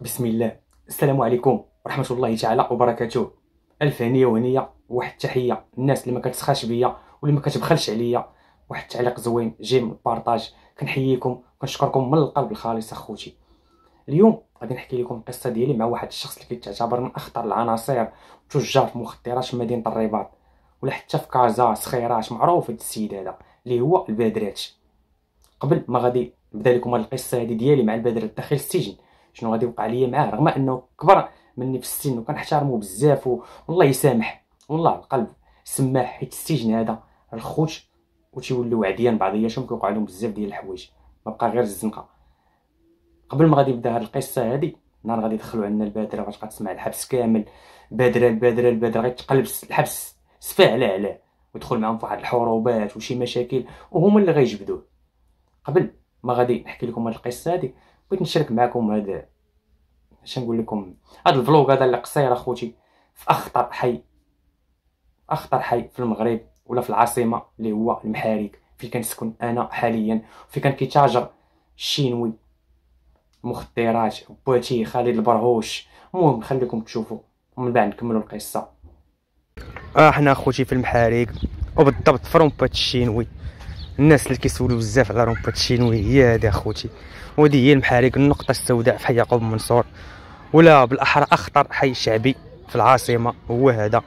بسم الله السلام عليكم ورحمه الله تعالى وبركاته الف هنيه وهنيه واحد التحيه الناس اللي ما كتسخاش بيا واللي ما كتبخلش عليا واحد التعليق زوين جيم من البارطاج كنحييكم كنشكركم من القلب الخالص اخوتي اليوم غادي نحكي لكم القصه ديالي مع واحد الشخص اللي كيتعتبر من اخطر العناصر تجار في مخدرات في مدينه الرباط ولا حتى في كازا صخيرات معروف هذا السيد هذا اللي هو البدرات قبل ما غادي نبدا لكم القصه هذه ديالي مع البدر داخل السجن شنو غادي يوقع ليا معاه رغم انه كبر مني في السن وكنحتارمو بزاف والله يسامح والله القلب سماح حيت السجن هذا الخوت تيولوا عديان بعضياتهم كيوقع لهم بزاف ديال الحوايج ما بقى غير الزنقه قبل ما غادي يبدا هاد القصه هادي نهار غادي يدخلوا عندنا البادره باش غتسمع الحبس كامل بادره البادره البادره غيتقلب الحبس سفاع لا علاه ويدخل معاهم في واحد الحروبات وشي مشاكل وهما اللي غيجبدوه قبل ما غادي نحكي لكم هاد القصه هادي بغيت نشارك معكم هذا باش نقول لكم هذا الفلوغ هذا اللي قصير اخوتي في اخطر حي اخطر حي في المغرب ولا في العاصمه اللي هو المحاريك في كنسكن انا حاليا في كان كيتاجر الشينوي مخدرات بوتي خالد البرهوش المهم خليكم تشوفوا ومن بعد نكملوا القصه احنا آه، حنا اخوتي في المحاريك وبالضبط في رومبات الشينوي الناس اللي كيسولوا بزاف على رومبات الشينوي هي هذه اخوتي وهذه هي المحاريق النقطه السوداء في حي يعقوب منصور ولا بالاحرى اخطر حي شعبي في العاصمه هو هذا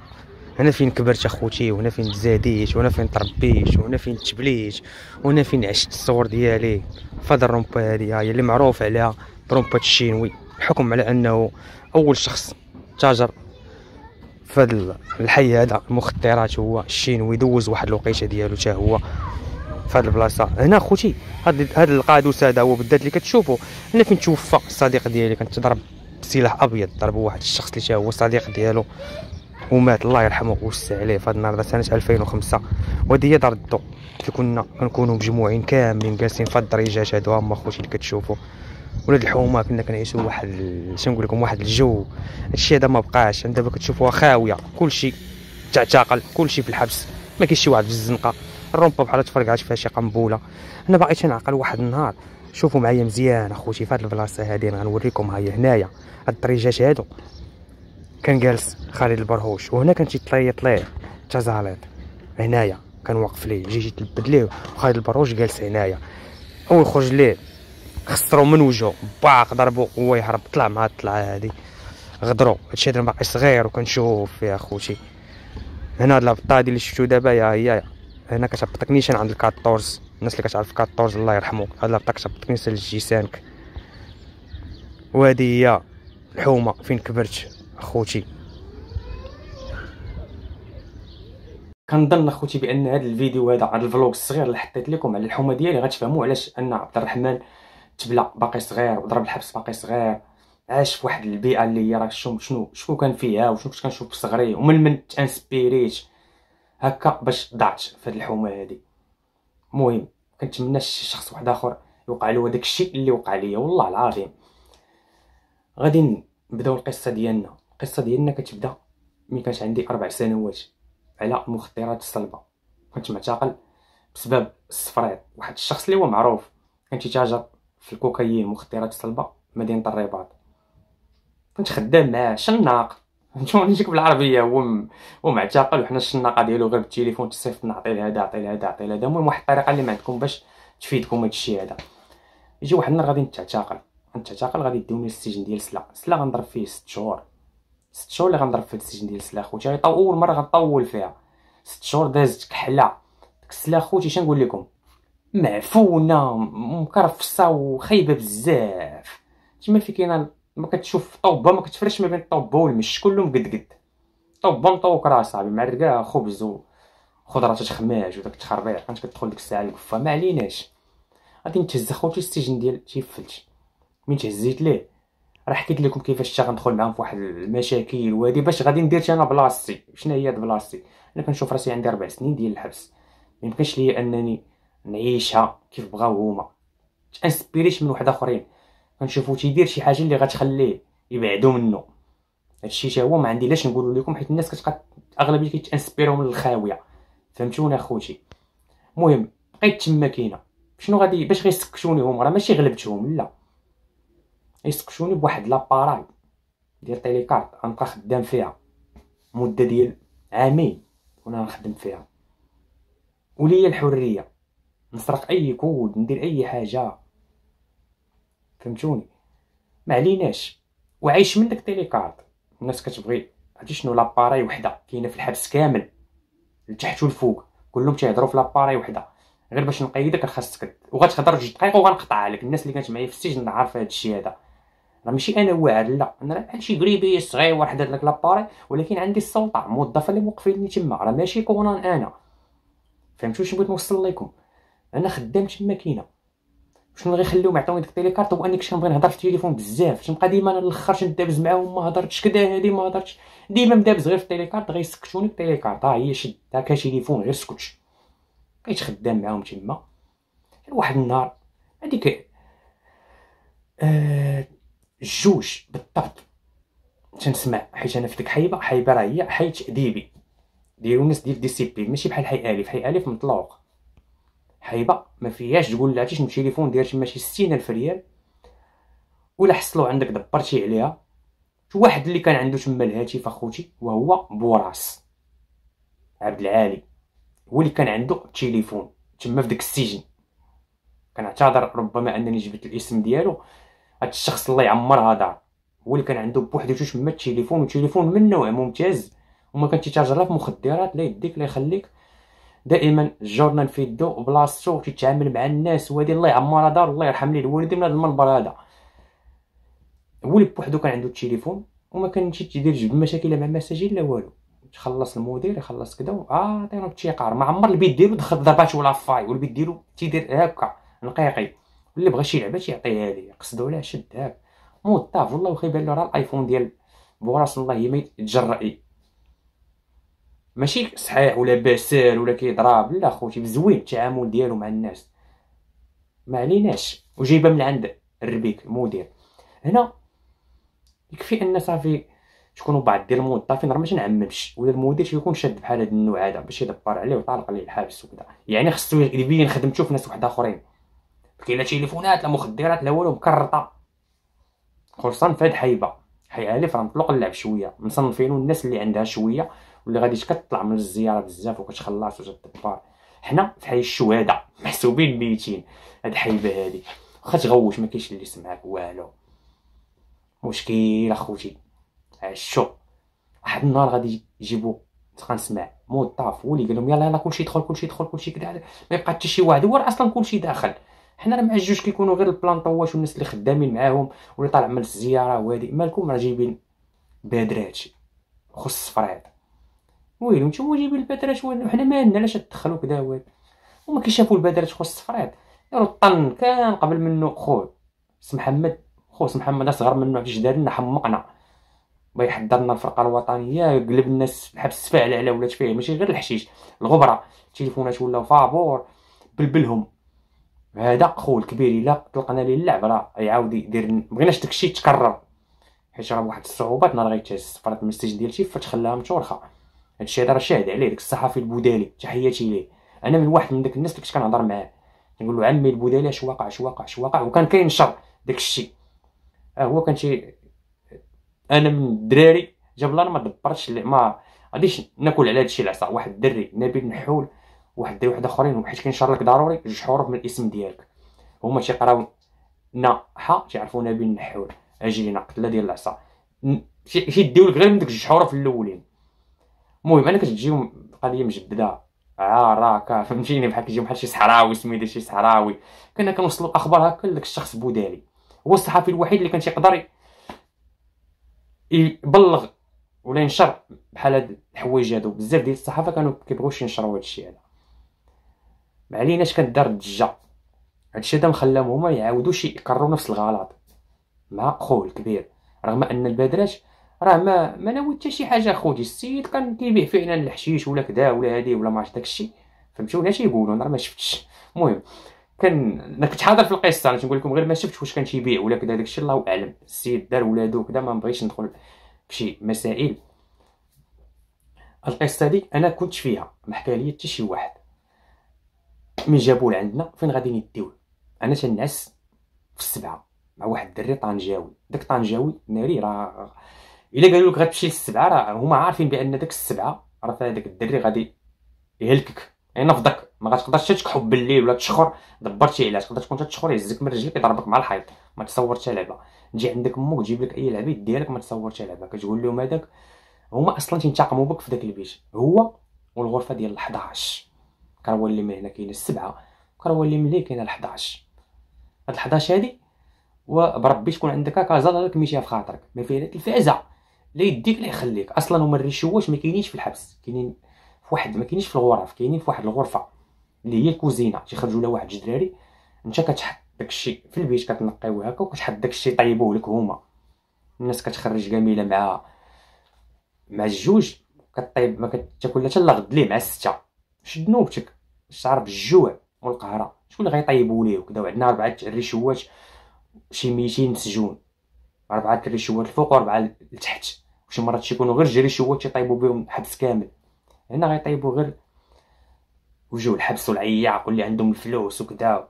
هنا فين كبرت اخوتي وهنا فين تزاديت وهنا فين تربيت وهنا فين تبليت وهنا فين عشت الصور ديالي فهاد الرومبا هادي هي اللي معروف عليها برومبا الشينوي بحكم على انه اول شخص تاجر في الحي هذا المخدرات هو الشينوي دوز واحد الوقيته ديالو حتى هو في هذه البلاصه هنا خوتي هاد هذا القادوس هذا هو بالذات اللي كتشوفوا هنا فين توفى الصديق ديالي تضرب بسلاح ابيض ضرب واحد الشخص اللي هو صديق ديالو ومات الله يرحمه ويوسع عليه في هذا النهار هذا سنه 2005 وهذه هي دار الضو اللي كنا كنكونوا مجموعين كاملين جالسين في الدريجات هادو هما خوتي اللي كتشوفوا ولاد الحومه كنا كنعيشوا واحد شنو نقول لكم واحد الجو هادشي هذا ما بقاش دابا كتشوفوها خاويه كلشي تعتقل كلشي في الحبس ما كاينش شي واحد في الزنقه الرومبو بحال تفرقعات فيها شي قنبوله انا باغي تنعقل واحد النهار شوفوا معايا مزيان اخوتي في هاد البلاصه هادي غنوريكم هاي هنايا هاد الدريجات هادو كان جالس خالد البرهوش وهنا كان شي طلي طلي تزاليط هنايا كان واقف ليه جي جي تلبد ليه وخالد البرهوش جالس هنايا هو يخرج ليه خسرو من وجهه باق ضربو هو يهرب طلع مع الطلعه هادي غدرو هادشي هذا باقي صغير وكنشوف فيه اخوتي هنا هاد هادي اللي شفتو دابا يا هي هنا كتهبط تكنيشن عند الكاتورز الناس اللي كتعرف الكاتورز الله يرحمه هاد الهبطه كتهبط تكنيشن لجيسانك وهادي هي الحومه فين كبرت اخوتي كنظن اخوتي بان هذا الفيديو هذا هذا الفلوج الصغير اللي حطيت لكم على الحومه ديالي غتفهموا علاش ان عبد الرحمن تبلع باقي صغير وضرب الحبس باقي صغير عاش في واحد البيئه اللي هي راه شنو شنو كان فيها وشنو كنت كنشوف في صغري ومن من تانسبيريت هكا باش ضعت في هذه الحومه هذه المهم كنتمنى شي شخص واحد اخر يوقع له داك الشيء اللي وقع ليا والله العظيم غادي نبداو القصه ديالنا القصه ديالنا كتبدا ملي كانت عندي اربع سنوات على مخدرات الصلبه كنت معتقل بسبب السفريط واحد الشخص اللي هو معروف كان تيتاجر في الكوكايين مخدرات الصلبه مدينه الرباط كنت خدام معاه شناق فهمتوني نجيك بالعربيه هو ومعتقل وحنا الشناقه ديالو غير بالتليفون تصيفط نعطي لها نعطي لهذا لها هذا المهم واحد الطريقه اللي ما عندكم باش تفيدكم هذا الشيء هذا يجي واحد النهار غادي نتعتقل نتعتقل غادي يدوني للسجن ديال سلا سلا غنضرب فيه 6 شهور 6 شهور اللي غنضرب في السجن ديال سلا خوتي غير اول مره غنطول فيها 6 شهور دازت كحله ديك سلا خوتي اش نقول لكم معفونه مكرفصه وخايبه بزاف تما في كاينه ما كتشوف طوبه ما كتفرش ما بين الطوبه والمش كلهم قد قد طوبه مطوك راه صاحبي معركه خبز وخضره تخماج وداك التخربيع كانت كتدخل ديك الساعه القفه ما عليناش غادي نتهز خوتي السجن ديال شي فلت مين تهزيت ليه راه حكيت لكم كيفاش تا غندخل معاهم فواحد المشاكل وهادي باش غادي ندير انا بلاصتي شنو هي بلاصتي انا كنشوف راسي عندي ربع سنين ديال الحبس ميمكنش ليا انني نعيشها كيف بغاو هما تانسبيريش من واحد اخرين كنشوفو تيدير شي حاجه اللي غتخليه يبعدو منه هادشي حتى هو ما عندي لاش نقولو لكم حيت الناس كتبقى اغلبيه كيتانسبيرو من الخاويه فهمتوني اخوتي المهم بقيت تما كاينه شنو غادي باش غيسكتوني هما راه ماشي غلبتهم لا يسكتوني بواحد لاباراي ديال تيليكارت غنبقى خدام فيها مده ديال عامين وانا نخدم فيها وليا الحريه نسرق اي كود ندير اي حاجه فهمتوني ما عليناش وعايش منك تيليكارد الناس كتبغي عرفتي شنو لاباراي وحده كاينه في الحبس كامل لتحت والفوق كلهم تيهضروا في لاباراي وحده غير باش نقيدك خاصك وغتهضر جوج دقائق وغنقطع عليك الناس اللي كانت معايا في السجن عارفه هذا الشيء هذا راه ماشي انا واعر لا انا بحال شي قريبي إيه، صغير واحد هذاك لاباري ولكن عندي السلطه الموظفه اللي موقفيني تما راه ماشي كونان انا فهمتوا شنو بغيت نوصل لكم انا خدام تما كاينه باش من غيخليهم يعطوني ديك التيليكارت هو اني كنت كنبغي نهضر في التليفون بزاف تنبقى ديما انا الاخر دابز معاهم ما هضرتش كدا هادي ما هضرتش ديما مدابز غير في التيليكارت غيسكتوني التيليكارت ها هي شد هاكا تليفون غير سكتش بقيت خدام معاهم تما واحد النهار هذيك آه جوج بالضبط تنسمع حيت انا في ديك حيبه حيبه راه هي حي تاديبي ديرو الناس ديال ديسيبلين ماشي بحال حي الف حي الف مطلوق حايبه ما فيهاش تقول لها تيش التليفون داير شي ستين 60000 ريال ولا حصلوا عندك دبرتي عليها شو واحد اللي كان عنده تما الهاتف اخوتي وهو بوراس عبد العالي هو اللي كان عنده تليفون تما في داك السجن كنعتذر ربما انني جبت الاسم ديالو هاد الشخص الله يعمرها دار هو اللي كان عنده بوحدو تما التليفون وتليفون من نوع ممتاز وما كان تيتاجر لا في مخدرات لا يديك لا يخليك دائما في يدو بلاصتو تيتعامل مع الناس وهادي الله يعمرها دار الله يرحم ليه الوالدين من هاد المنبر هذا ولي بوحدو كان عنده التليفون وما كانش تيدير جبد مشاكل مع المساجين لا والو تخلص المدير يخلص كدا عاطي آه تيقار ما عمر البيت ديالو دخل ضربات ولا فاي والبيت ديالو تيدير هكا نقيقي اللي بغى شي لعبه تيعطيها ليه قصدو عليه شد هاك موظف والله وخيبان له راه الايفون ديال بوراس الله ما يتجرأ ماشي صحيح ولا بسال ولا كيضرب لا خوتي مزوين التعامل ديالو مع الناس ما عليناش وجايبه من عند الربيك المدير هنا يكفي ان صافي تكونوا بعض ديال الموظفين راه ما تنعممش ولا المدير تيكون شاد بحال هاد النوع هذا باش يدبر عليه وطالق عليه الحبس وكذا يعني خصو يبين خدمته في ناس واحد اخرين كاين لا تليفونات لا مخدرات لا والو مكرطه خصوصا في هاد حيبه راه فرنطلق اللعب شويه مصنفينو الناس اللي عندها شويه واللي غادي كتطلع من الزياره بزاف وكتخلص الدبار حنا في حي الشهداء محسوبين ميتين هاد الحيبه هادي واخا تغوش ما كاينش اللي يسمعك والو مشكل اخوتي عشو واحد النهار غادي يجيبو غنسمع موظف هو اللي قال لهم يلاه يلاه كلشي يدخل كلشي يدخل كلشي كدا ما يبقى حتى شي واحد هو اصلا كلشي داخل حنا راه مع الجوج كيكونوا غير البلان طواش والناس اللي خدامين معاهم واللي طالع من الزياره وهادي مالكم راه جايبين بادر هادشي خص فريد المهم نتوما جايبين والو وحنا مالنا علاش تدخلوا كدا والو هما كيشافوا البدرات خو الصفريط داروا الطن كان قبل منو خو سي محمد خو سي محمد اصغر منو في دارنا حمقنا ما يحضرنا الفرقه الوطنيه قلب الناس بحال السفاعل على ولات فيه ماشي غير الحشيش الغبره التليفونات ولاو فابور بلبلهم هذا خو الكبير الا طلقنا ليه اللعب راه يعاود يدير مبغيناش داكشي يتكرر حيت راه بواحد الصعوبات نهار غيتهز فرات من السجن ديال شي فتخلاها متورخه هادشي هذا راه شاهد عليه داك الصحفي البودالي تحياتي ليه انا من واحد من داك الناس اللي كنت كنهضر معاه كنقول له عمي البودالي اش واقع اش واقع اش واقع وكان كينشر داك الشيء اه هو كان شي انا من الدراري جاب الله ما دبرتش ما غاديش ناكل على هادشي العصا واحد الدري نبيل نحول واحد الدري واحد اخرين حيت كينشر لك ضروري جوج حروف من الاسم ديالك هما تيقراو نا حا تيعرفو نبيل نحول اجي لينا قتله ديال العصا تيديو لك غير من ديك جوج حروف الاولين المهم انا كتجي قضيه مجبده عارة فهمتيني بحال كيجيو بحال شي صحراوي سميتو شي صحراوي كنا كنوصلوا الاخبار هكا لذاك الشخص بودالي هو الصحفي الوحيد اللي كان تيقدر يبلغ ولا ينشر بحال هاد الحوايج هادو بزاف ديال الصحافه كانوا كيبغيوش ينشروا الشيء هذا ما عليناش كندار الضجه الشيء هذا مخلاهم هما يعاودوا شي يكرروا نفس الغلط مع قول كبير رغم ان البادرات راه ما ما ناوي حتى شي حاجه اخوتي السيد كان كيبيع فعلا الحشيش ولا كدا ولا هادي ولا ما عرفت داكشي فهمتوا ولا يقولوا انا ما شفتش المهم كان انا كنت حاضر في القصه انا نقول لكم غير ما شفتش واش كان تيبيع ولا كدا داكشي الله اعلم السيد دار ولادو كذا ما بغيتش ندخل شي مسائل القصه دي انا كنت فيها ما حكى لي حتى شي واحد مي جابوه لعندنا فين غادي نديوه انا تنعس في السبعه مع واحد الدري طنجاوي داك طنجاوي ناري راه الا قالوا لك غتمشي للسبعه راه هما عارفين بان داك السبعه راه هذاك الدري غادي يهلكك ينفضك يعني ما غتقدرش تكحب بالليل ولا تشخر دبرتي علاش تقدر تكون تشخر يهزك من رجليك يضربك مع الحيط ما تصور لعبه تجي عندك امك تجيب لك اي لعبه لك ما تصور لعبه كتقول لهم هذاك هما اصلا تينتقموا بك في داك البيت هو والغرفه ديال 11 اللي من هنا كاين السبعه اللي من هنا كاين 11 هاد 11 هادي وبربي تكون عندك كازا لك ميشي في خاطرك ما فيها لا الفازه لا يديك لا يخليك اصلا هما الريشواش ما كاينينش في الحبس كاينين في واحد ما كاينينش في الغرف كاينين في واحد الغرفه اللي هي الكوزينه تيخرجوا لها واحد الدراري انت كتحط داكشي في البيت كتنقيوه هكا وكتحط داكشي طيبوه لك هما الناس كتخرج كامله مع مع الجوج كطيب ما كتاكل حتى الغد ليه مع السته شد نوبتك الشعر بالجوع والقهره شكون اللي غيطيبوا ليه وكذا وعندنا اربعه الرشوات شي 200 مسجون اربعه الرشوات الفوق واربعه لتحت وشي مرات تيكونوا غير جريشوات تيطيبوا بهم حبس كامل هنا غيطيبوا غير وجوه الحبس والعياق واللي عندهم الفلوس وكذا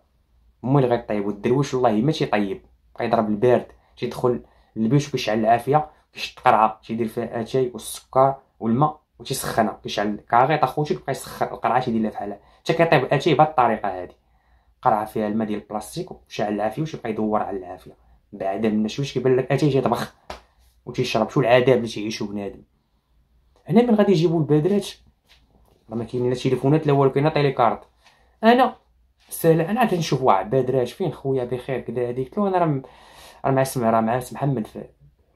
هما اللي غيطيبوا الدرويش والله ما تيطيب كيضرب البرد تيدخل للبيش وكيشعل العافيه كيشد قرعه تيدير فيها اتاي والسكر والماء وتيسخنها كيشعل كاغيط اخوتي كيبقى يسخن القرعه تيدير لها بحالها حتى كيطيب الاتاي بهاد الطريقه هادي قرعه فيها الماء ديال البلاستيك وشعل العافيه وتيبقى يدور على العافيه بعدا من شويه كيبان لك اتاي تيطبخ وتيشرب شو العذاب اللي تيعيشو بنادم هنا من غادي يجيبو البادرات راه ما كاين لا تليفونات لا والو كاينه تيليكارت انا سال انا عاد نشوف واحد بادرات فين خويا بخير كدا هادي قلت له انا راه راه مع سمع راه مع محمد في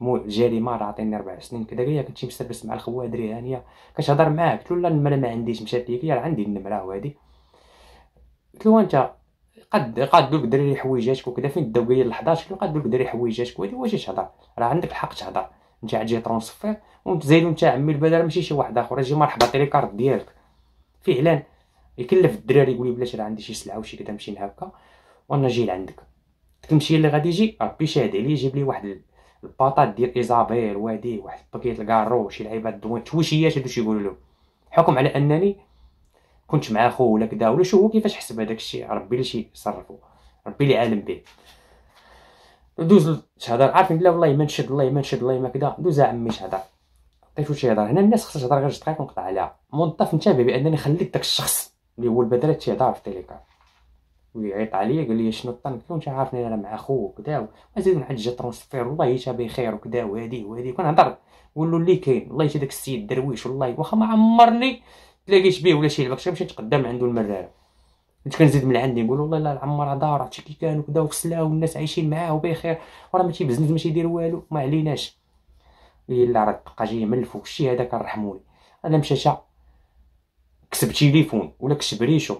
مو الجريمه راه عطيني اربع سنين كدا قال لي كنتي مسبس مع الخوا دريهانيه كتهضر معاه قلت له لا النمره ما عنديش مشات ليك يا عندي النمره وهادي قلت له انت قد قاد دوك دري حويجاتك وكذا فين داو قايل 11 قد قاد لك دري حويجاتك وهذه واش تهضر راه عندك الحق تهضر نتا عجي ترونسفير وانت نتا انت عمي البدر ماشي شي واحد اخر اجي مرحبا طي لي كارت ديالك فعلا يكلف الدراري يقول لي بلاش راه عندي شي سلعه وشي كذا نمشي هكا وانا جاي لعندك تمشي المشيه اللي غادي يجي ربي شاهد عليه يجيب لي واحد البطاط ديال ايزابيل وهادي واحد باكيت الكارو شي لعيبات دوين تويشيات هادو شي يقولوا له حكم على انني كنت مع خو ولا كدا ولا شوفوا كيفاش حسب هذاك الشيء ربي اللي صرفو ربي اللي عالم به ندوز تهضر عارفين لا والله ما نشد الله ما نشد الله ما كدا دوز عمي تهضر عطيتو شي هضره هنا الناس خصها تهضر غير جوج دقائق ونقطع عليها موظف انتبه بانني خليت داك الشخص اللي هو تاع تيهضر في التليكار ويعيط عليا قال لي شنو الطن قلت عارفني انا مع خو وكدا وزيد جا ترونسفير والله يتابع بخير وكدا وهادي وهادي كنهضر قول له اللي كاين والله يجي داك السيد درويش والله واخا ما عمرني تلاقيش بيه ولا شي لعبه كنت غنمشي نتقدم عنده المراره كنت كنزيد من عندي نقول والله الا العمر هذا راه كي كان وكذا وكسلا والناس عايشين معاه وبخير وراه ما تيبزنز ماشي يدير والو ما عليناش الا راه تبقى جاي من الفوق شي هذاك كنرحموني انا مشاشه كسب تيليفون ولا كسب ريشو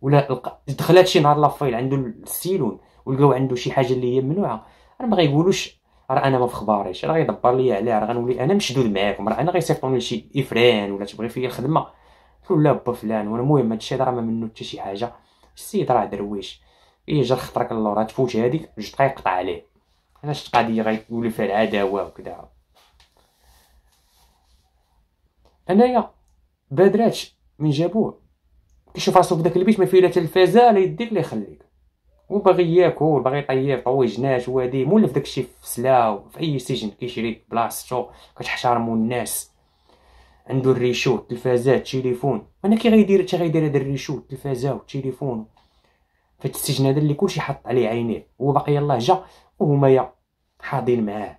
ولا دخلات شي نهار لافايل عنده السيلون ولقاو عنده شي حاجه اللي هي ممنوعه انا ما غايقولوش راه انا ما في خباريش راه يدبر لي عليه راه غنولي انا مشدود معاكم راه انا غيصيفطوني لشي افران ولا تبغي فيا الخدمه قلت له با فلان وانا المهم هادشي راه ما منو حتى شي حاجه السيد راه درويش اي جر خطرك اللور تفوت هاديك جوج دقايق قطع عليه انا شفت قضيه غيولي فيها العداوه وكذا انايا بادراتش من جابوه كيشوف راسو في داك البيت ما فيه لا تلفازه لا يديك لا يخليك وباغي ياكل باغي يطيب طويجناش وهادي مولف داكشي في سلا في اي سجن كيشري بلاصتو كتحشرمو الناس عندو الريشو التلفازات تيليفون انا كي غيدير تي غيدير هاد الريشو التلفازه والتليفون فهاد السجن هذا اللي كلشي حط عليه عينيه هو باقي يلاه جا وهما حاضين معاه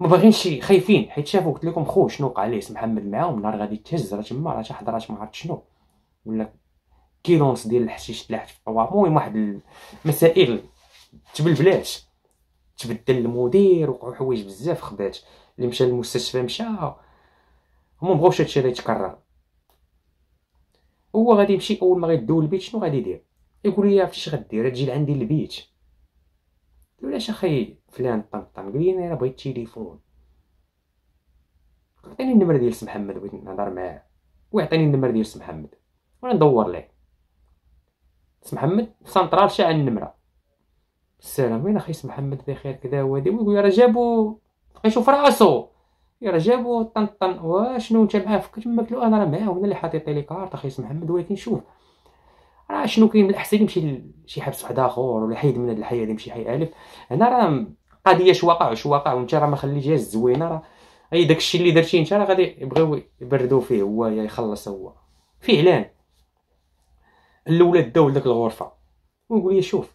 ما باغينش خايفين حيت شافو قلت لكم خو شنو وقع ليه محمد معاهم نهار غادي تهز راه تما راه حضرات ما عرفت شنو ولا كيلونس ديال الحشيش تلاحت في الطوابو المهم واحد المسائل تبلبلات تبدل المدير وقعوا حوايج بزاف خبات اللي مشى للمستشفى مشى هما مبغاوش هادشي اللي يتكرر هو غادي يمشي اول ما غيدوز البيت شنو غادي يدير يقول لي فاش غدير تجي لعندي البيت قلت له اخي فلان طنطن قال لي انا بغيت التليفون عطيني النمر ديال سي محمد بغيت نهضر معاه وعطيني النمر ديال سي محمد وانا ندور ليه سي محمد سنترال شاع النمره السلام وين اخي سي محمد بخير كذا هو ويقول راه جابو يشوف راسو راه جابو طن طن واشنو انت معاه فكرت ماكلو انا راه معاه وانا اللي حاطي تيليكارت اخي سي محمد ولكن شوف راه شنو كاين من الاحسن يمشي لشي حبس واحد اخر ولا حيد من هاد الحياه هذه يمشي حي الف هنا راه قضيه اش واقع واش واقع وانت راه ما خليتيهاش زوينه راه اي داكشي اللي درتيه انت راه غادي يبغيو يبردو فيه هو يخلص هو فعلا الاولاد داو لداك الغرفه ونقول ليه شوف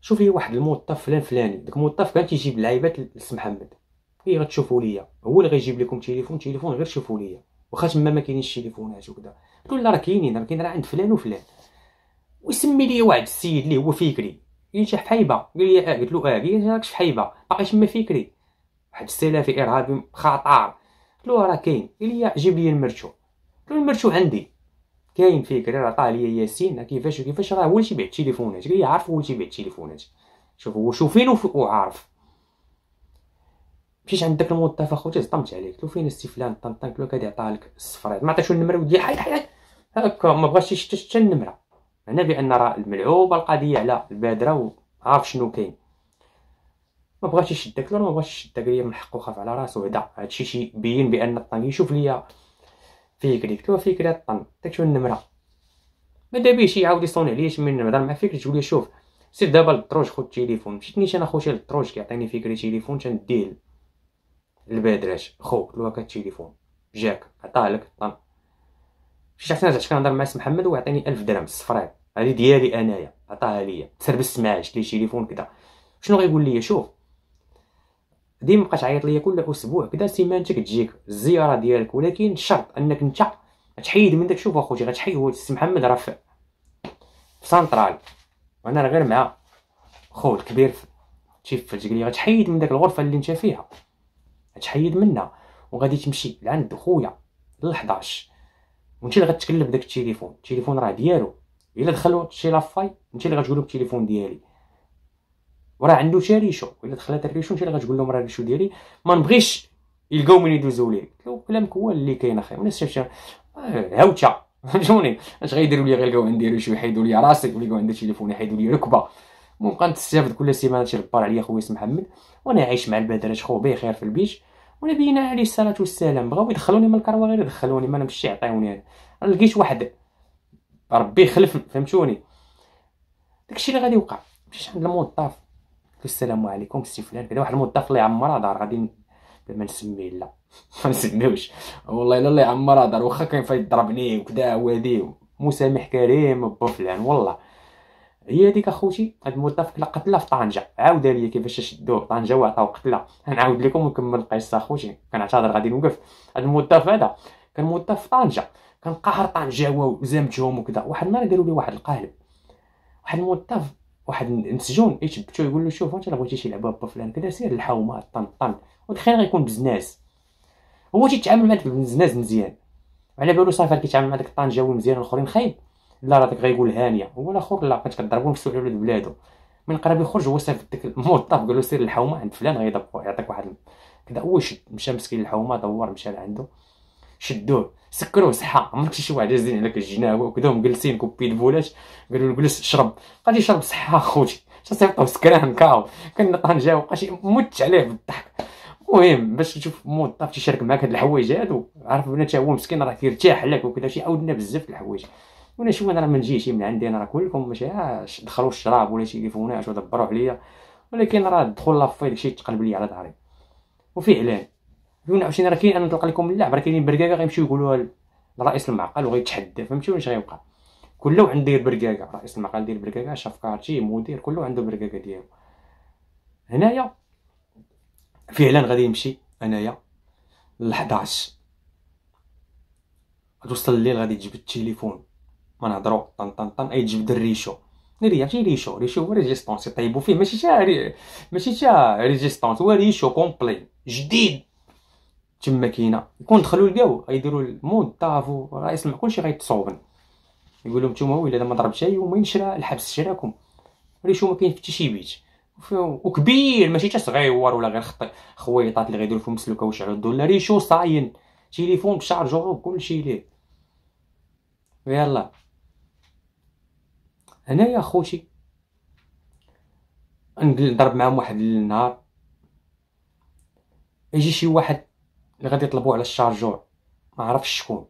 شوف لي إيه واحد الموظف فلان فلاني داك الموظف كان تيجيب اللعيبات لس محمد هي إيه، غتشوفوا ليا هو اللي غيجيب لكم تليفون تليفون غير شوفوا ليا واخا تما ما كاينينش التليفونات وكذا قلت له لا راه كاينين راه كاين راه عند فلان وفلان ويسمي لي واحد السيد اللي هو فكري ينجح في حيبه قال لي اه قلت له اه قال لي راكش في حيبه باقي تما فكري واحد السلفي ارهابي خطار قلت له آه، راه كاين قال لي جيب لي المرتو قلت له المرتو عندي كاين فكره راه ليا ياسين كيفاش وكيفاش راه هو اللي تيبيع التليفونات كي عارف هو اللي تيبيع التليفونات شوف هو شوف فين وعارف مشيت عند داك الموظف اخوتي زطمت عليه قلت له فين استفلان طنطن قلت له كادي عطاك الصفريط ما عطاتو النمره ودي حي حي هكا ما بغاش يشتت حتى النمره هنا بان راه الملعوبه القضيه على البادره وعارف شنو كاين ما بغاش يشدك لا ما بغاش يشدك هي من حقه خاف على راسو هذا هادشي تيبين بان الطني يشوف ليا فكري قلت له فكري طن شو النمره ماذا بيه شي يعاود يصوني شي من نهضر مع فكري تقول لي شوف سير دابا للطروج خد التليفون مشيتنيش انا خويا للطروج كيعطيني فكري تليفون تنديه البادراش خو قلت له هاكا التليفون جاك عطاه لك طن شي حتى رجعت كنهضر مع سي محمد ويعطيني 1000 درهم الصفرات هذه ديالي انايا عطاها ليا تسربس معاه شتي تليفون كدا شنو غيقول لي شوف ديما بقات تعيط ليا كل اسبوع كذا سيمانتك تجيك الزياره ديالك ولكن شرط انك انت تحيد من داك شوف اخوتي غتحيد هو السي محمد راه في سنترال وانا راه غير مع خو الكبير شي في الجقليه غتحيد من داك الغرفه اللي انت فيها غتحيد منها وغادي تمشي لعند خويا ل 11 وانت اللي غتكلم بداك التليفون التليفون راه ديالو الا دخلوا شي لافاي انت اللي غتقول له التليفون ديالي وراه عنده شي ريشو الا دخلت الريشو نتي اللي غتقول لهم راه الريشو ديالي ما نبغيش يلقاو من يدوزو ليه قلت له كلامك هو اللي كاين اخي الناس شافش آه، هاوتشا فهمتوني اش غيديروا لي غيلقاو عندي ريشو يحيدوا لي راسي ويلقاو عندي تليفون يحيدوا لي ركبه المهم نستافد كل سيمانه تيغبر عليا خويا محمد وانا عايش مع البدرات خو بخير في البيش وانا بينا عليه الصلاه والسلام بغاو يدخلوني من الكروه غير يدخلوني ما انا مشي انا لقيت واحد ربي خلف فهمتوني داكشي اللي غادي يوقع مشيت عند الموظف السلام عليكم سي فلان كذا واحد الموظف الله عمرها دار غادي ما نسميه لا ما نسميوش والله الا الله يعمر دار واخا كان فايت ضربني وكذا وهادي مسامح كريم با فلان والله هي هذيك اخوتي هاد الموظف كلا قتله في طنجه عاود لي كيفاش شدوه طنجه وعطاو قتله نعاود لكم ونكمل القصه اخوتي كنعتذر غادي نوقف هاد الموظف هذا كان موظف في طنجه كان قاهر طنجه وزامتهم وكذا واحد النهار داروا لي واحد القالب واحد الموظف واحد مسجون يتبتو يقول له شوف انت بغيتي شي لعبه فلان كذا سير الحومه طن طن وتخيل غيكون بزناس هو تيتعامل مع داك بزناز مزيان على بالو صافي كيتعامل مع داك الطنجاوي مزيان الاخرين خايب لا راه داك غيقول هانيه هو الاخر لا بقيت كضربو مسؤول على ولاد بلادو من قرب يخرج هو صافي داك الموظف قال له سير الحومه عند فلان غيضربو يعطيك واحد كذا هو شد مشى مسكين الحومه دور مشى لعندو شدوه سكروه صحة عمرك شي واحد زين على الجناه وكذا ومجلسين جالسين كوبي البولات قالوا له جلس شرب قال لي شرب صحة خوتي صيفطو سكران كاو كنا طنجة شي مت عليه بالضحك المهم باش تشوف موظف تيشارك معاك هاد الحوايج هادو عارف بنا حتى هو مسكين راه كيرتاح لك وكذا شي عاودنا بزاف د الحوايج وانا شوف انا راه ما نجيش من عندي انا راه كلكم ماشي آه، دخلوا الشراب ولا شي تليفونات ودبروا عليا ولكن راه الدخول لافي داكشي تقلب لي على ظهري وفعلا دون عشان راه كاين انا نطلق لكم اللعب راه كاينين بركاكا غيمشيو يقولوها لرئيس المعقل وغيتحدى فهمتي واش غيبقى كله عنده داير بركاكا رئيس المعقل داير بركاكا كارتي مدير كله عنده بركاكا ديالو هنايا فعلا غادي نمشي انايا ل 11 توصل الليل غادي تجبد التليفون ما نهضروا طن طن طن اي تجبد الريشو ناري عرفتي ريشو ريشو هو ريجيستونس يطيبو فيه ماشي تا ري... ماشي تا ريجيستونس هو ريشو كومبلي جديد تما كاينه يكون دخلوا لقاو غيديروا المود طافو راه يسمع كلشي غيتصوبن يقول لهم نتوما الا ما ضربتش اي يومين شرا الحبس شراكم ريشو ما كاين حتى شي بيت وكبير ماشي حتى صغيور ولا غير خطي خويطات اللي غيديروا فيهم وشعلوا ويشعلوا لا ريشو صاين تليفون بشارجور كلشي ليه يلا هنايا خوتي نضرب معاهم واحد النهار يجي شي واحد اللي غادي يطلبوه على الشارجور ما عرفش شكون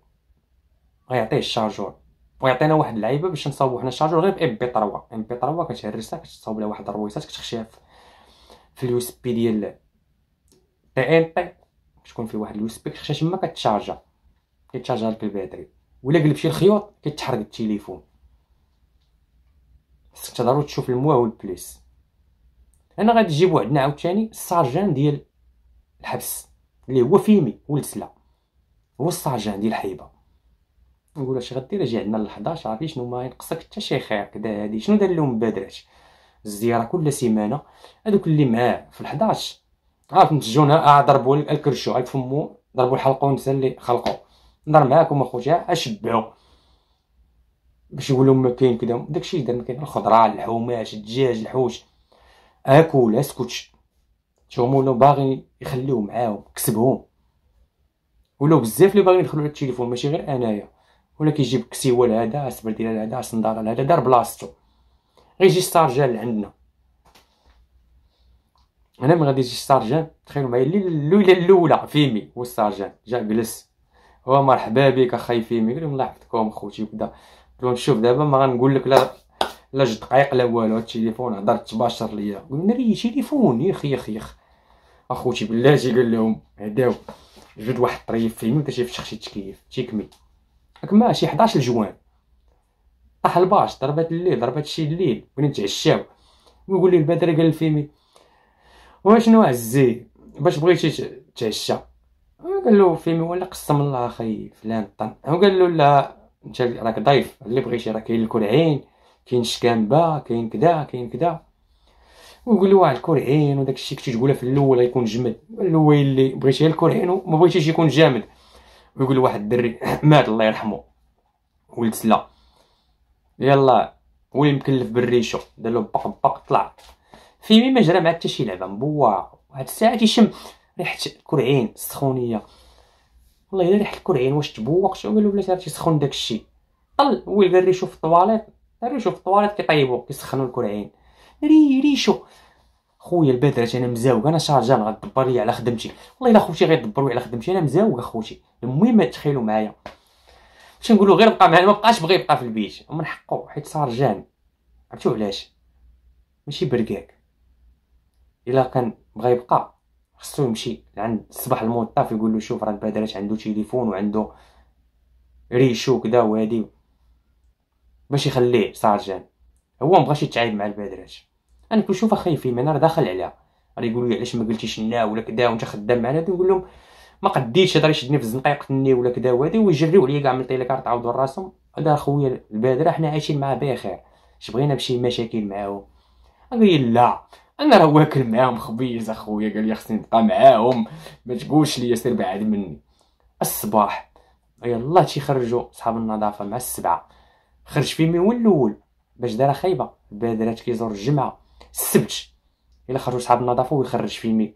غيعطيه الشارجور ويعطينا واحد اللعيبه باش نصاوبو حنا الشارجور غير بام بي 3 ام بي 3 كتهرسها كتصاوب لها واحد الرويسات كتخشيها في اليو اس بي ديال تي ان تي كتكون فيه واحد اليو اس بي كتخشيها تما كتشارجا كيتشارجا لك الباتري ولا قلبتي الخيوط كيتحرق التليفون خصك تضرب تشوف الموا البليس انا غادي تجيبو عندنا عاوتاني السارجان ديال الحبس اللي هو فيمي ولد سلا هو الصاجان ديال الحيبه نقول اش غدير اجي عندنا ل 11 عرفتي شنو ما ينقصك حتى شي خير كدا هادي شنو دار لهم بدرات الزياره كل سيمانه هذوك اللي معاه في ال 11 عارف نتجونا اه ضربوا الكرشو عارف فمو ضربوا الحلقه ونسى اللي خلقوا نضر معاكم اخويا آه، اشبعوا باش يقول لهم ما كاين كدا داكشي اللي دار ما كاين الخضره الحوماش الدجاج الحوش اكل اسكت شو مولو باغي يخليوه معاهم كسبهم ولاو بزاف اللي باغيين يدخلوا على التليفون ماشي غير انايا ولا كيجيب كسيوه لهذا السبرديله هذا الصنداره هذا دار بلاصتو غيجي السارجان لعندنا انا ما غادي يجي السارجان تخيلوا معايا الليله الاولى فيمي والسارجان جا جلس هو مرحبا بك اخاي فيمي قال لهم الله يحفظكم خوتي بدا قلت لهم شوف دابا ما غنقول لك لا لا دقائق لا والو التليفون هضرت تباشر ليا قلنا لي تليفون يخ يخ يخ اخوتي بلاتي قال لهم هداو جبد واحد الطريف فيه ما شايف شخصي تكيف تيكمي كما شي 11 جوان طاح الباش ضربات الليل ضربات شي الليل وين نتعشاو ويقول لي البدري قال الفيمي واشنو الزي باش بغيتي تعشى قال له فيمي ولا قسم الله اخي فلان طن قال له لا انت راك ضيف اللي بغيتي راه كاين الكل عين كاين الشكامبه كاين كدا كاين كدا ويقول لي واحد اه الكرهين وداك الشيء كنتي تقولها في الاول غيكون جمد الاول اللي بغيتي غير الكرهين وما بغيتيش يكون جامد ويقول واحد الدري مات الله يرحمه ولد سلا يلا ولي مكلف بالريشه دار له بق بق طلع مي ما جرى مع حتى شي لعبه مبوع واحد الساعه تيشم ريحه الكرعين السخونيه والله الا ريحه الكرعين واش تبوقش ولا ولا تيسخن داك الشيء طل ويل قال ريشو في الطواليت الريشو في الطواليت كيطيبو كيسخنوا الكرعين ري ريشو خويا البدرة انا مزاوق انا شارجان غدبر لي على خدمتي والله الا خوتي غير دبروا على خدمتي انا مزاوق اخوتي المهم تخيلوا معايا باش نقولوا غير بقى معنا ما بقاش بغى يبقى في البيت من حقه حيت سارجان عرفتوا علاش ماشي بركاك الا كان بغى يبقى خصو يمشي عند الصباح الموظف يقول له شوف راه البدرات عنده تليفون وعنده ريشو كدا وهادي باش يخليه سارجان هو مبغاش يتعايد مع البدرات انا كنشوفها خايفين انا راه داخل عليها راه يقولوا لي علاش ما قلتيش لنا ولا كدا وانت خدام معنا نقول لهم ما قديتش هضري يشدني في الزنقه يقتلني ولا كدا وهذه ويجريو عليا كاع من كارت عاودوا راسهم هذا خويا البادره حنا عايشين معاه بخير اش بغينا بشي مشاكل معاه قال لي لا انا راه واكل معاهم خبيز اخويا قال لي خصني نبقى معاهم ما تقولش لي سير بعد مني الصباح يلا خرجوا صحاب النظافه مع السبعه خرج في هو الاول باش دارها خايبه البادرات كيزور الجمعه السبت الا خرجوا صحاب النظافه ويخرج فيلمي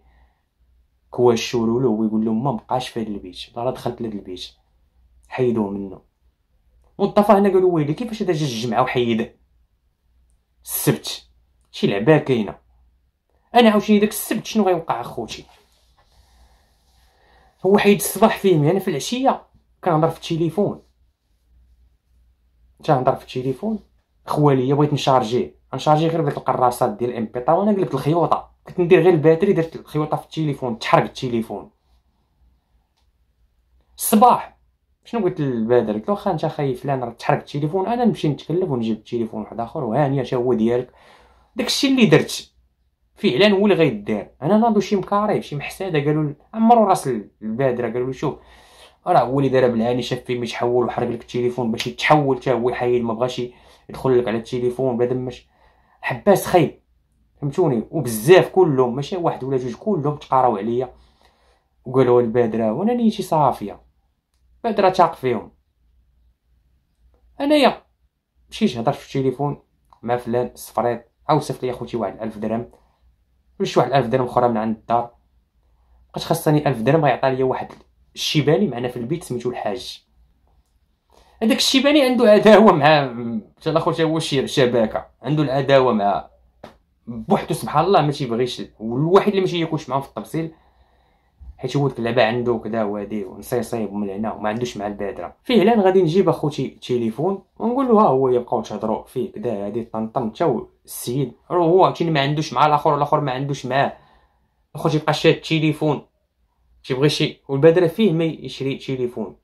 كوا الشورو له ويقول لهم ما بقاش في هذا البيت راه دخلت لهذا البيت حيدوه منه مصطفى هنا قالوا ويلي كيفاش هذا جا الجمعه وحيده السبت شي لعبه كاينه انا عاوتاني داك السبت شنو غيوقع اخوتي هو حيد الصباح فيلمي انا في العشيه كنهضر في التليفون تنهضر في التليفون خوالي بغيت نشارجيه غنشارجي غير بهاد القراصات ديال الام بي طا وانا قلبت الخيوطه كنت ندير غير الباتري درت الخيوطه في التليفون تحرق التليفون الصباح شنو قلت للبادر قلت له واخا انت خاي فلان راه تحرق التليفون انا نمشي نتكلف ونجيب التليفون واحد اخر وهاني اش هو ديالك داكشي اللي درت فعلا هو اللي غيدار انا ناضو شي مكاري شي محساده قالوا عمرو راس البادره قالوا له شوف راه هو اللي دار بالهاني شاف فيه تحول وحرق لك التليفون باش يتحول حتى هو يحيد ما بغاش يدخل لك على التليفون بلا دماش حباس خايب فهمتوني وبزاف كلهم ماشي واحد ولا جوج كلهم تقراو عليا وقالوا البادرة وانا نيتي صافيه بادرة تاق فيهم انايا مشيت هضرت في التليفون مع فلان الصفريط صيفط لي خوتي واحد الف درهم مش واحد الف درهم اخرى من عند الدار بقيت خاصني ألف درهم غيعطي لي واحد الشيباني معنا في البيت سميتو الحاج هذاك الشيباني عنده عداوه مع حتى الاخر هو شباكه عنده العداوه مع بوحدو سبحان الله ما تيبغيش والواحد اللي ماشي ياكلش معاهم في التفصيل حيت هو ديك اللعبه عنده كدا وهادي ونصيصيب ومن هنا وما عندوش مع البادره فعلا غادي نجيب اخوتي تليفون ونقول له ها هو يبقاو تهضروا فيه كدا هادي طنطم حتى السيد راه هو عرفتي ما عندوش مع الاخر والاخر ما عندوش معاه اخوتي تيبقى شاد التليفون تيبغي شي والبادره فيه ما يشري تليفون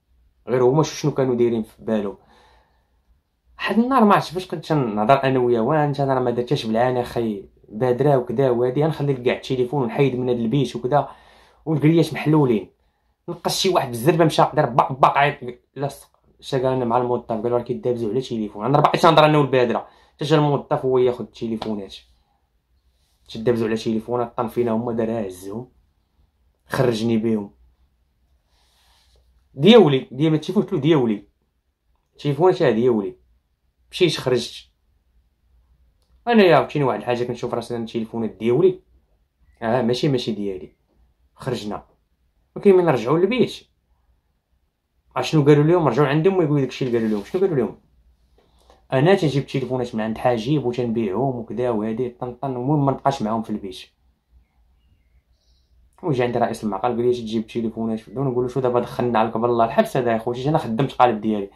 غير هما شنو كانوا دايرين في بالهم حد النهار ما عرفتش فاش كنت نهضر انا وياه وان انا راه ما درتش بالعان اخي بادره وكذا وهادي غنخلي كاع التليفون ونحيد من هاد البيش وكذا والكرياش محلولين نقص شي واحد بالزربه مشى دار باق باق عيط لا شا مع الموظف قالوا راه كيدابزو على تليفون انا ربعت نهضر انا والبادره حتى جا الموظف هو ياخذ التليفونات شدابزو على تليفونات طن فينا هما دارها هزهم خرجني بيهم ديولي ديما التليفون قلت له ديولي التليفون تاع ديولي مشيت خرجت انايا عاوتاني واحد الحاجه كنشوف راسي انا التليفون ديولي اه ماشي ماشي ديالي خرجنا ولكن من رجعوا للبيت اشنو آه، قالوا لهم رجعوا عندهم امي داكشي اللي قالوا لهم شنو قالوا لهم انا تنجيب تليفونات من عند حاجيب وتنبيعهم وكذا وهادي طنطن المهم ما نبقاش معاهم في البيت وجا عند رئيس المعقل قال لي تجيب التليفونات في نقول له شو دابا دخلنا عليك بالله الحبس هذا يا خوتي انا خدمت قالب ديالي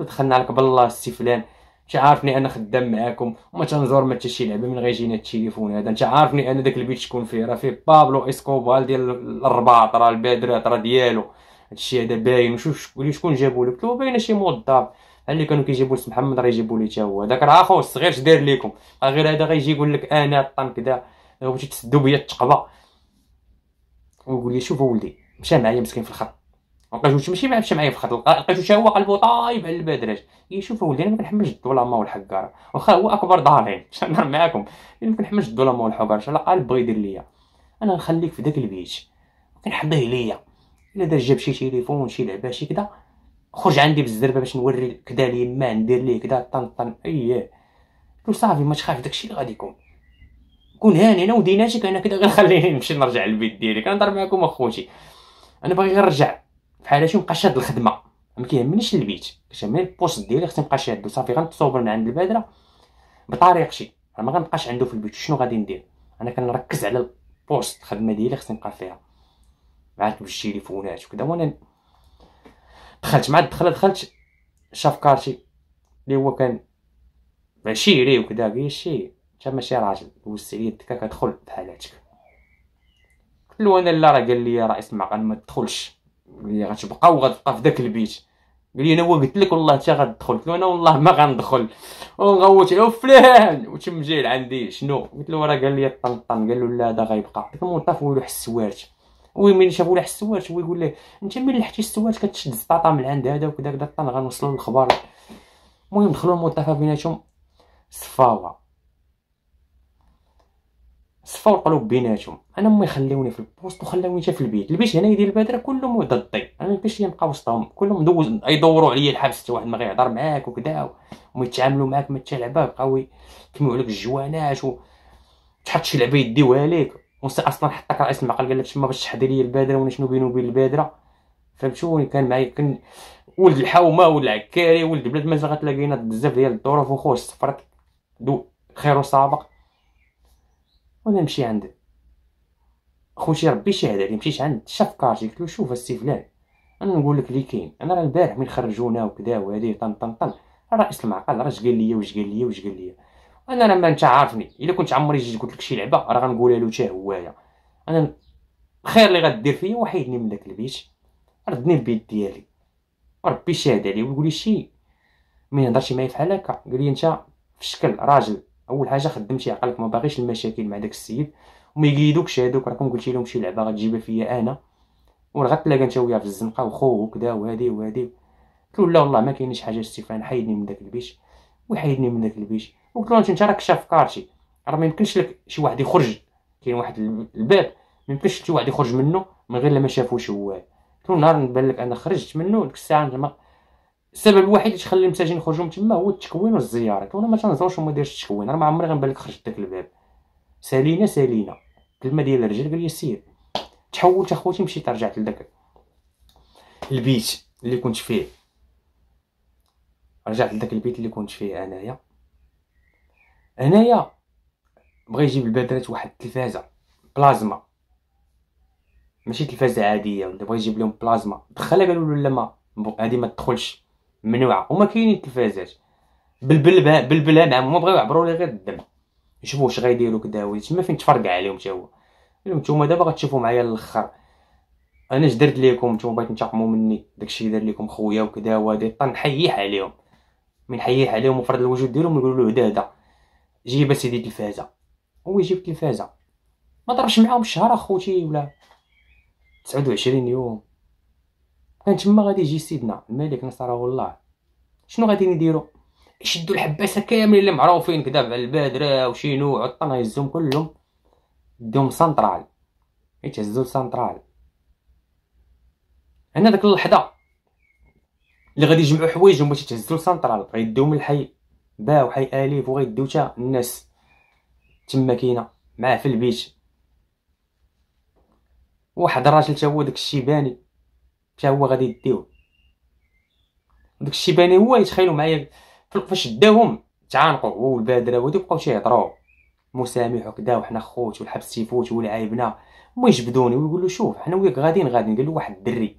دخلنا عليك بالله السي فلان انت عارفني انا خدام معاكم وما تنزور ما حتى شي لعبه من غيجينا التليفون هذا انت عارفني انا داك البيت شكون فيه راه فيه بابلو اسكوبال ديال الرباط راه البادرات راه ديالو هادشي هذا باين وشوف شكون جابو لك قلت له شي موظف اللي كانوا كيجيبوا لسي محمد راه يجيبوا لي تا هو داك راه اخو الصغير اش داير ليكم غير هذا غيجي يقول لك انا الطن كذا بغيتو تسدوا بيا التقبه ويقول لي شوف ولدي مشى معايا مسكين في الخط لقيتو ماشي مشى معايا في الخط لقيتو هو قلبو طايب على البدرج يشوف ولدي انا ما كنحملش الظلامه والحقاره واخا هو اكبر ضالين باش نهضر معاكم ما كنحملش الظلامه والحقاره شحال قال بغا يدير ليا انا نخليك في داك البيت كنحضيه ليا الا دار جاب شي تيليفون شي لعبه شي كدا خرج عندي بالزربه باش نوري كدا ليما ندير ليه كدا طن طن اييه قلت صافي ما تخاف داكشي اللي غادي يكون كون هاني انا وديناتك انا كده غير خليني نمشي نرجع للبيت ديالي كنهضر معكم اخوتي انا باغي غير نرجع بحال هادشي نبقى شاد الخدمه ما كيهمنيش البيت كتهمني البوست ديالي خصني نبقى شادو صافي غنتصوبر من عند البادره بطريقتي ما غنبقاش عنده في البيت شنو غادي ندير انا كنركز على البوست الخدمه ديالي خصني نبقى فيها مع فونات وكذا وانا دخلت مع الدخله دخلت شاف كارتي اللي هو كان عشيري وكذا كاع شي انت ماشي راجل وسع عليا يدك كتدخل بحال هادشك قلت له انا لا راه قال لي راه اسمع ما تدخلش اللي غتبقى وغتبقى في داك البيت قال لي انا هو قلت لك والله حتى غتدخل قلت له انا والله ما غندخل وغوت عليه فلان وتم جاي عندي شنو قلت له راه قال لي طنطن قال له لا هذا غيبقى داك الموظف هو يلوح السوارت شافو شافوا حس السوارت هو يقول له انت ملي لحتي السوارت كتشد الزطاطه من عند هذا وكذا كذا طن غنوصلوا للخبار المهم دخلوا الموظفه بيناتهم صفاوه صفا القلوب بيناتهم انا ما يخليوني في البوست وخلاوني حتى في البيت البيت هنا يدير البادره كلهم ضدي انا ما باش وسطهم كلهم دوز يدوروا عليا الحبس حتى واحد ما غيهضر معاك وكدا وما يتعاملوا معاك ما تلعبها بقاو يكملوا عليك الجوانات و تحط شي لعبه يديوها ليك ونسى اصلا حطك رئيس المعقل قال لك تما باش تحضر لي البادره وانا شنو بيني وبين البادره فهمتوني كان معايا كان ولد الحومه ولد العكاري ولد بلاد مازال غتلاقينا بزاف ديال الظروف وخوش صفرت دو خير وسابق وانا نمشي عندك خوتي ربي شاهد عليه مشيت عند قلت له شوف السي فلان انا نقول لك اللي كاين انا راه البارح من خرجونا وكذا وهذه طن طن طن رئيس المعقل راه قال لي واش قال لي واش قال لي انا راه ما انت عارفني الا كنت عمري جيت قلت لك شي لعبه راه غنقولها له حتى هوايا انا الخير اللي غدير فيا وحيدني من داك البيت ردني البيت ديالي ربي شاهد عليه ويقول لي شي ما هضرتي معايا فحال هكا قال لي انت في الشكل راجل اول حاجه خدم شي عقلك ما باغيش المشاكل مع داك السيد وما يقيدوكش هادوك راكم قلتي لهم شي لعبه غتجيبها فيا انا وغتلاقى انت وياه في الزنقه وخو وكدا وهادي وهادي قلت له لا والله ما كاينش حاجه ستيفان حيدني من داك البيش وحيدني من داك البيش وقلت له انت راك شاف كارتي راه ما يمكنش لك شي واحد يخرج كاين واحد الباب ما يمكنش شي واحد يخرج منه من غير لما شافوش هو قلت له نهار نبان لك انا خرجت منه ديك الساعه زعما السبب الوحيد اللي تخلي المساجين يخرجوا من تما هو التكوين والزياره وانا ما تنهضروش وما دايرش التكوين راه ما عمري غنبان لك خرجت داك الباب سالينا سالينا كلمه ديال الرجل قال لي سير تحولت اخوتي مشيت رجعت لذاك البيت اللي كنت فيه رجعت لذاك البيت اللي كنت فيه انايا هنايا بغا يجيب البدرات واحد التلفازه بلازما ماشي تلفازه عاديه ولا بغا يجيب لهم بلازما دخلها قالوا له لا ما هذه ما تدخلش منوعه هما كاينين التلفازات بالبلبه بالبلا معاهم هما بغاو يعبروا لي غير الدم يشوفوا واش كدا و تما فين تفرقع عليهم تا هو قال نتوما دابا غتشوفوا معايا الاخر انا اش درت ليكم نتوما بغيت تنتقموا مني داكشي دار ليكم خويا وكدا وهادي طنحيح عليهم من حيح عليهم وفرض الوجود ديالهم يقولوا له هدا هدا جيب اسيدي تلفازه هو يجيب تلفازه ما ضربش معاهم الشهر اخوتي ولا 29 يوم كان تما غادي يجي سيدنا الملك نصره الله شنو غادي يديرو يشدوا الحباسه كاملين اللي معروفين كدا على البادره وشي نوع يهزهم كلهم ديهم سنترال يتهزو سنترال هنا داك اللحظه اللي غادي يجمعوا حوايجهم باش يتهزو سنترال غيديو من الحي با وحي اليف وغيديو تا الناس تما كاينه معاه في البيت واحد الراجل تا هو داك الشيباني حتى هو غادي يديو داك الشيء باني هو يتخيلوا معايا فاش داهم تعانقوا هو والبادره وهادي بقاو يهضروا مسامح وكدا وحنا خوت والحبس تيفوت ولعايبنا هما يجبدوني له شوف حنا وياك غاديين غاديين قال له واحد الدري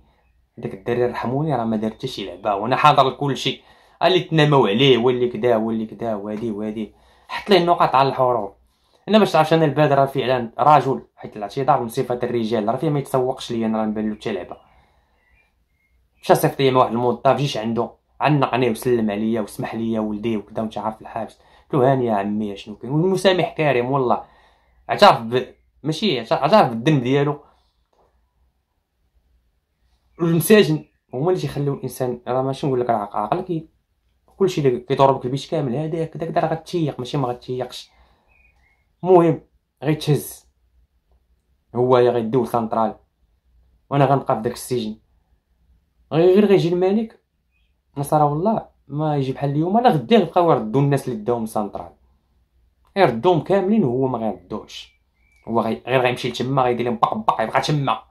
داك الدري رحموني راه ما دار حتى شي لعبه وانا حاضر لكل شيء اللي تناموا عليه واللي كدا واللي كدا وهادي وهادي حط لي النقط على الحروف انا باش تعرف انا البادره فعلا رجل حيت الاعتذار من صفه الرجال راه فيه ما يتسوقش ليا راه نبان له لعبه مشى صيفط مع واحد الموظف طيب، جيت عنده عنقني وسلم عليا وسمح ليا ولدي وكذا وانت عارف الحبس قلت هاني يا عمي شنو كاين والمسامح كريم والله اعترف ب... ماشي اعترف بالذنب ديالو المساجن هما اللي كيخليو الانسان راه ماشي نقول لك راه عقلك كلشي اللي كيضربك البيت كامل هداك كذا كذا راه غتيق ماشي ما غتيقش المهم غيتهز هو يا غيدوز سنترال وانا غنبقى في داك السجن غير غيجي الملك نصر والله ما يجي بحال اليوم لا غدا يبقاو يردو الناس اللي داوهم سنترال يردوهم كاملين وهو ما غيردوش هو غير غيمشي لتما غيدير لهم با يبقى تما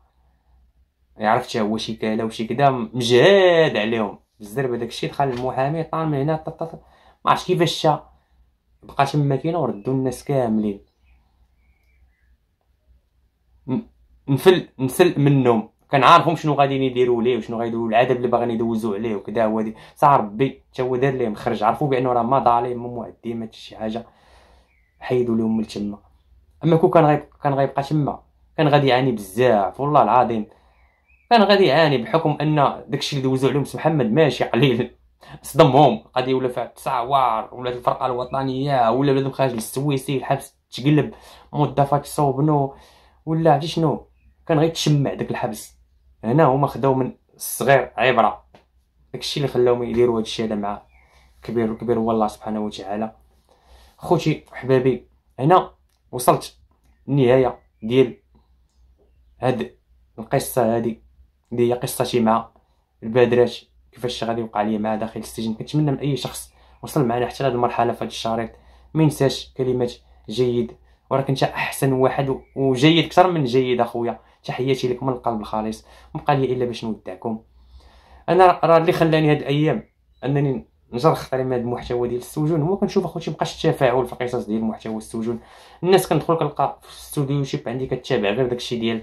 عرفت حتى هو شي كالا وشي كدا مجهاد عليهم الزربه داكشي دخل المحامي طال من هنا طط ما عرفتش كيفاش شا بقى تما كاينه وردو الناس كاملين نفل نسل منهم كان عارفهم شنو غادي يديروا ليه وشنو غيديروا العذاب اللي باغيين يدوزوا عليه وكذا هو دي صح ربي حتى هو دار ليه مخرج عرفوا بانه راه ما ضاع ليه معدي ما شي حاجه حيدوا لهم من تما اما كون كان غيب كان غيبقى تما كان غادي يعاني بزاف والله العظيم كان غادي يعاني بحكم ان داكشي اللي دوزوا عليهم محمد ماشي قليل صدمهم غادي يولى فيها التعوار ولا الفرقه الوطنيه ولا بلاد خارج للسويسي الحبس تقلب مده فاك صوبنو ولا عرفتي شنو كان غير تشمع داك الحبس هنا هما خداو من الصغير عبره داكشي اللي خلاهم يديروا هادشي هذا مع كبير وكبير هو الله سبحانه وتعالى خوتي وحبابي هنا وصلت النهايه ديال هاد القصه هادي اللي هي قصتي مع البادرات كيفاش غادي يوقع لي مع داخل السجن كنتمنى من اي شخص وصل معنا حتى لهاد المرحله في هاد الشريط ما ينساش كلمه جيد وراك انت احسن واحد وجيد اكثر من جيد اخويا تحياتي لكم من القلب الخالص مبقى لي الا باش نودعكم انا راه اللي خلاني هاد الايام انني نجرخ من هاد المحتوى ديال السجون هو كنشوف اخوتي مابقاش التفاعل في قصص ديال محتوى السجون الناس كندخل كنلقى في الاستوديو شيب عندي كتابع غير داكشي ديال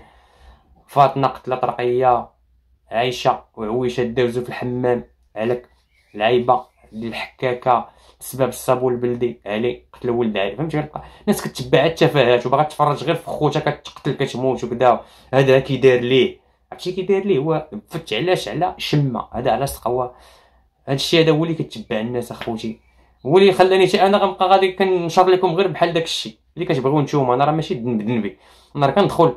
فاطمه قتله طرقيه عايشه وعويشه داوزو في الحمام عليك العيبه للحكاكة الحكاكه الصابو الصابون البلدي علي قتل ولد علي فهمتي غير الناس كتبع التفاهات وباغا تفرج غير في خوتها كتقتل كتموت وكذا هذا كي داير ليه عرفتي كي داير ليه هو فت علاش على شمه هذا على سقوى هذا الشيء هذا هو اللي كتبع الناس اخوتي هو اللي خلاني حتى انا غنبقى غادي كنشر لكم غير بحال داك الشيء اللي كتبغيو نتوما انا راه ماشي ذنب ذنبي انا راه كندخل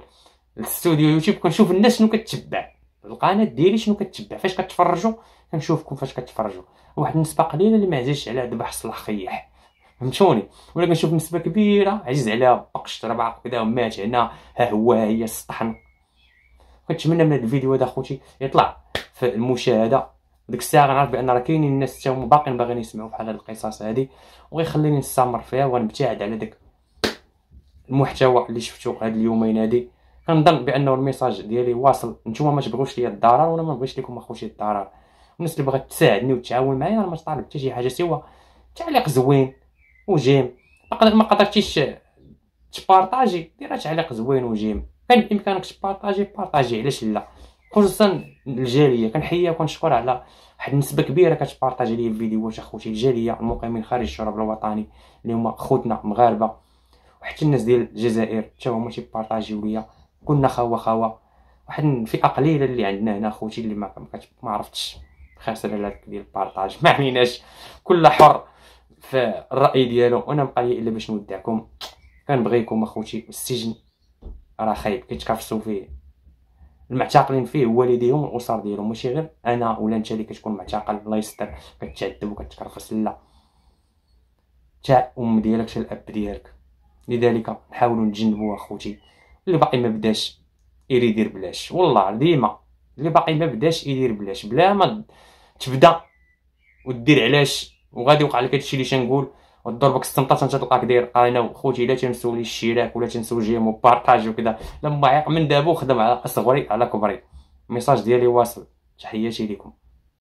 للاستوديو يوتيوب كنشوف الناس شنو كتبع القناه ديالي شنو كتبع فاش كتفرجوا كنشوفكم فاش كتفرجوا واحد النسبه قليله اللي ما عجبش على ذبح صلاح خياح فهمتوني ولا كنشوف نسبه كبيره عزيز عليها بقشت ربعه كذا ومات هنا ها هو ها هي سطحن كنتمنى من هذا الفيديو هذا اخوتي يطلع في المشاهده ديك الساعه غنعرف بان راه كاينين الناس حتى هما باقيين باغيين يسمعوا بحال هاد القصص هادي وغيخليني نستمر فيها ونبتعد على داك المحتوى اللي شفتو هاد اليومين هادي كنظن بانه الميساج ديالي واصل نتوما ما تبغوش ليا الضرر وانا ما بغيتش ليكم اخوتي الضرر الناس اللي بغات تساعدني وتعاون معايا راه ما طالب حتى شي حاجه سوى تعليق زوين وجيم ما قدرتيش تبارطاجي دير تعليق زوين وجيم كان بامكانك تبارطاجي بارطاجي علاش لا خصوصا الجاليه كنحييها وكنشكر على واحد النسبه كبيره كتبارطاجي لي الفيديوهات اخوتي الجاليه المقيمين خارج الشرب الوطني اللي هما خوتنا مغاربه وحتى الناس ديال الجزائر حتى هما تيبارطاجيو ليا كلنا خوا خوا واحد الفئه قليله اللي عندنا هنا اخوتي اللي ما عرفتش خاسر على ديال البارطاج ما عليناش كل حر في الراي ديالو وانا بقى لي الا باش نودعكم كنبغيكم اخوتي السجن راه خايب كيتكرفسوا فيه المعتقلين فيه والديهم والاسر ديالهم ماشي غير انا ولا انت اللي كتكون معتقل الله يستر كتعذب وكتكرفس لا تا ام ديالك تا الاب ديالك لذلك نحاولوا نتجنبوا اخوتي اللي باقي ما بداش يدير بلاش والله ديما اللي باقي ما بداش يدير بلاش بلا ما تبدا ودير علاش وغادي يوقع لك هادشي اللي تنقول وضربك السمطه انت تلقاك داير انا وخوتي لا لي الشراك ولا تنسوا جيم وبارطاج وكذا لما عيق من دابا وخدم على صغري على كبري ميساج ديالي واصل تحياتي ليكم